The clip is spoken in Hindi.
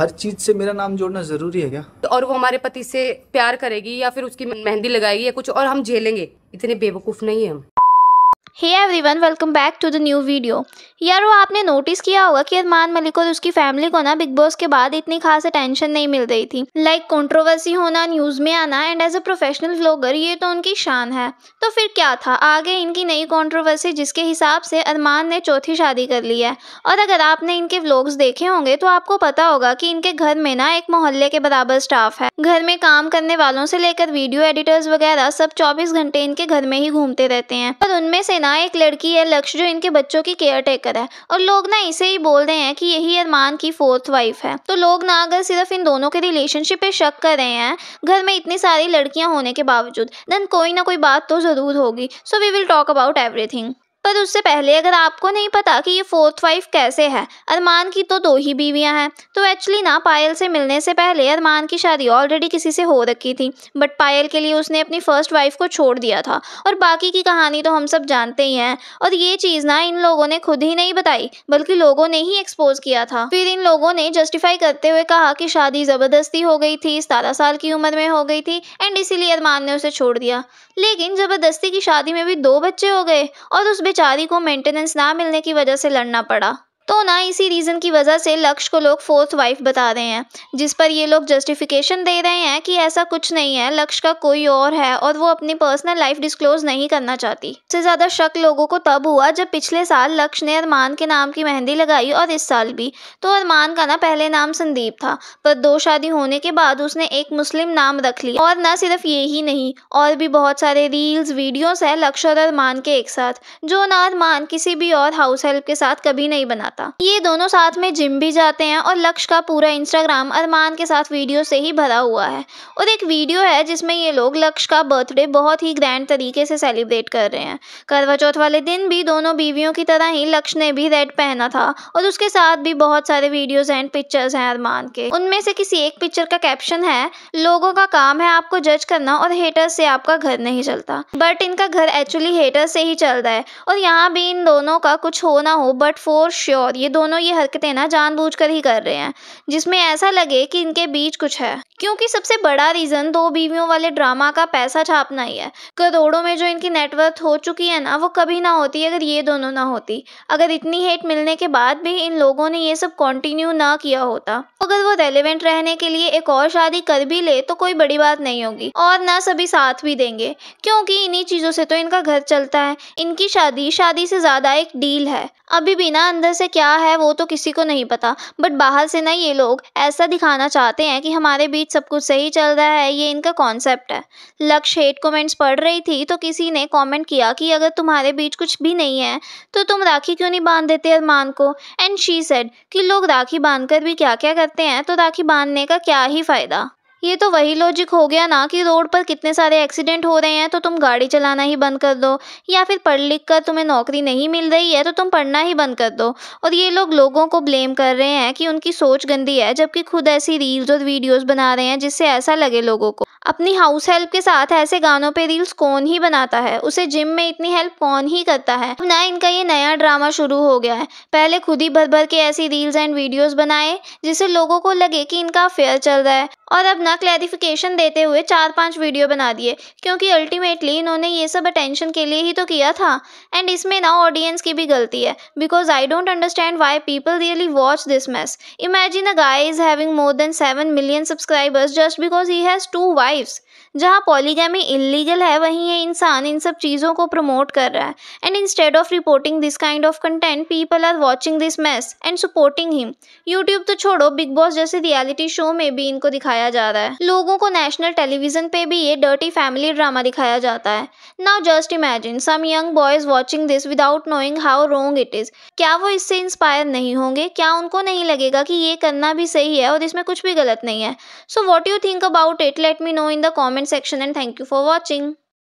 हर चीज से मेरा नाम जोड़ना जरूरी है क्या तो और वो हमारे पति से प्यार करेगी या फिर उसकी मेहंदी लगाएगी या कुछ और हम झेलेंगे इतने बेवकूफ नहीं है हम hey one welcome back to the new video यार वो आपने नोटिस किया होगा कि अरमान मलिक और उसकी फैमिली को ना बिग बॉस के बाद इतनी खास अटेंशन नहीं मिल रही थी लाइक like, कंट्रोवर्सी होना न्यूज़ में आना and as a professional vlogger ये तो उनकी शान है तो फिर क्या था आगे इनकी नई कॉन्ट्रोवर्सी जिसके हिसाब से अरमान ने चौथी शादी कर ली है और अगर आपने इनके व्लॉग्स देखे होंगे तो आपको पता होगा कि इनके घर में ना एक मोहल्ले के बराबर स्टाफ है घर में काम करने वालों से लेकर वीडियो एडिटर्स वगैरह सब चौबीस घंटे इनके घर में ही घूमते रहते हैं और उनमें से ना एक लड़की है लक्ष्य जो इनके बच्चों की केयर टेकर है और लोग ना इसे ही बोल रहे हैं कि यही अरमान की फोर्थ वाइफ है तो लोग ना अगर सिर्फ इन दोनों के रिलेशनशिप पे शक कर रहे हैं घर में इतनी सारी लड़कियां होने के बावजूद देन कोई ना कोई बात तो ज़रूर होगी so we will talk about everything पर उससे पहले अगर आपको नहीं पता कि ये फोर्थ वाइफ कैसे है अरमान की तो दो ही बीवियां हैं तो एक्चुअली ना पायल से मिलने से पहले अरमान की शादी ऑलरेडी किसी से हो रखी थी बट पायल के लिए उसने अपनी फ़र्स्ट वाइफ को छोड़ दिया था और बाकी की कहानी तो हम सब जानते ही हैं और ये चीज़ ना इन लोगों ने खुद ही नहीं बताई बल्कि लोगों ने ही एक्सपोज किया था फिर इन लोगों ने जस्टिफाई करते हुए कहा कि शादी ज़बरदस्ती हो गई थी सतारह साल की उम्र में हो गई थी एंड इसीलिए अरमान ने उसे छोड़ दिया लेकिन ज़बरदस्ती की शादी में भी दो बच्चे हो गए और उस बेचारी को मेंटेनेंस ना मिलने की वजह से लड़ना पड़ा ना इसी रीज़न की वजह से लक्ष्य को लोग फोर्थ वाइफ बता रहे हैं जिस पर ये लोग जस्टिफिकेशन दे रहे हैं कि ऐसा कुछ नहीं है लक्ष्य का कोई और है और वो अपनी पर्सनल लाइफ डिस्क्लोज नहीं करना चाहती सबसे ज़्यादा शक लोगों को तब हुआ जब पिछले साल लक्ष्य ने अरमान के नाम की मेहंदी लगाई और इस साल भी तो अरमान का ना पहले नाम संदीप था पर दो शादी होने के बाद उसने एक मुस्लिम नाम रख लिया और न सिर्फ ये ही नहीं और भी बहुत सारे रील्स वीडियोस हैं लक्ष्य और अरमान के एक साथ जो ना अरमान किसी भी और हाउस हेल्प के साथ कभी नहीं बनाता ये दोनों साथ में जिम भी जाते हैं और लक्ष्य का पूरा इंस्टाग्राम अरमान के साथ वीडियो से ही भरा हुआ है और एक वीडियो है जिसमें ये लोग लक्ष्य का बर्थडे बहुत ही ग्रैंड तरीके से सेलिब्रेट कर रहे हैं करवा चौथ वाले दिन भी दोनों बीवियों की तरह ही लक्ष्य ने भी रेड पहना था और उसके साथ भी बहुत सारे वीडियोज एंड पिक्चर्स हैं अरमान के उनमें से किसी एक पिक्चर का कैप्शन है लोगों का काम है आपको जज करना और हेटर्स से आपका घर नहीं चलता बट इनका घर एक्चुअली हेटर्स से ही चल रहा है और यहाँ भी इन दोनों का कुछ हो ना हो बट फॉर श्योर ये दोनों ये हरकतें ना जानबूझकर ही कर रहे हैं जिसमें ऐसा लगे कि इनके बीच कुछ है क्योंकि सबसे बड़ा रीज़न दो बीवियों वाले ड्रामा का पैसा छापना ही है करोड़ों में जो इनकी नेटवर्थ हो चुकी है ना वो कभी ना होती अगर ये दोनों ना होती अगर इतनी हेट मिलने के बाद भी इन लोगों ने ये सब कंटिन्यू ना किया होता अगर वो रेलिवेंट रहने के लिए एक और शादी कर भी ले तो कोई बड़ी बात नहीं होगी और ना सभी साथ भी देंगे क्योंकि इन्हीं चीज़ों से तो इनका घर चलता है इनकी शादी शादी से ज़्यादा एक डील है अभी बिना अंदर से क्या है वो तो किसी को नहीं पता बट बाहर से ना ये लोग ऐसा दिखाना चाहते हैं कि हमारे बीच सब कुछ सही चल रहा है ये इनका कॉन्सेप्ट है लक्ष्य हेट कमेंट्स पढ़ रही थी तो किसी ने कमेंट किया कि अगर तुम्हारे बीच कुछ भी नहीं है तो तुम राखी क्यों नहीं बांध देते अरमान को एंड शी सेड कि लोग राखी बांधकर भी क्या क्या करते हैं तो राखी बांधने का क्या ही फ़ायदा ये तो वही लॉजिक हो गया ना कि रोड पर कितने सारे एक्सीडेंट हो रहे हैं तो तुम गाड़ी चलाना ही बंद कर दो या फिर पढ़ लिख कर तुम्हें नौकरी नहीं मिल रही है तो तुम पढ़ना ही बंद कर दो और ये लोग लोगों को ब्लेम कर रहे हैं कि उनकी सोच गंदी है जबकि खुद ऐसी रील्स और वीडियोज़ बना रहे हैं जिससे ऐसा लगे लोगों को अपनी हाउस हेल्प के साथ ऐसे गानों पे रील्स कौन ही बनाता है उसे जिम में इतनी हेल्प कौन ही करता है ना इनका ये नया ड्रामा शुरू हो गया है पहले खुद ही भर भर के ऐसी रील्स एंड वीडियोस बनाए जिससे लोगों को लगे कि इनका अफेयर चल रहा है और अब ना क्लैरिफिकेशन देते हुए चार पांच वीडियो बना दिए क्योंकि अल्टीमेटली इन्होंने ये सब अटेंशन के लिए ही तो किया था एंड इसमें ना ऑडियंस की भी गलती है because I don't understand why people really watch this mess imagine a guy is having more than seven million subscribers just because he has two wives जहाँ पॉलीगैमी इलीगल है वहीं ये इंसान इन सब चीज़ों को प्रमोट कर रहा है and instead of reporting this kind of content people are watching this mess and supporting him YouTube तो छोड़ो बिग बॉस जैसे रियलिटी शो में भी इनको दिखाया दिखाया जा रहा है लोगों को नेशनल टेलीविजन पे भी ये डर्टी फैमिली ड्रामा दिखाया जाता है now just imagine some young boys watching this without knowing how wrong it is क्या वो इससे इंस्पायर नहीं होंगे क्या उनको नहीं लगेगा कि ये करना भी सही है और इसमें कुछ भी गलत नहीं है so what you think about it let me know in the comment section and thank you for watching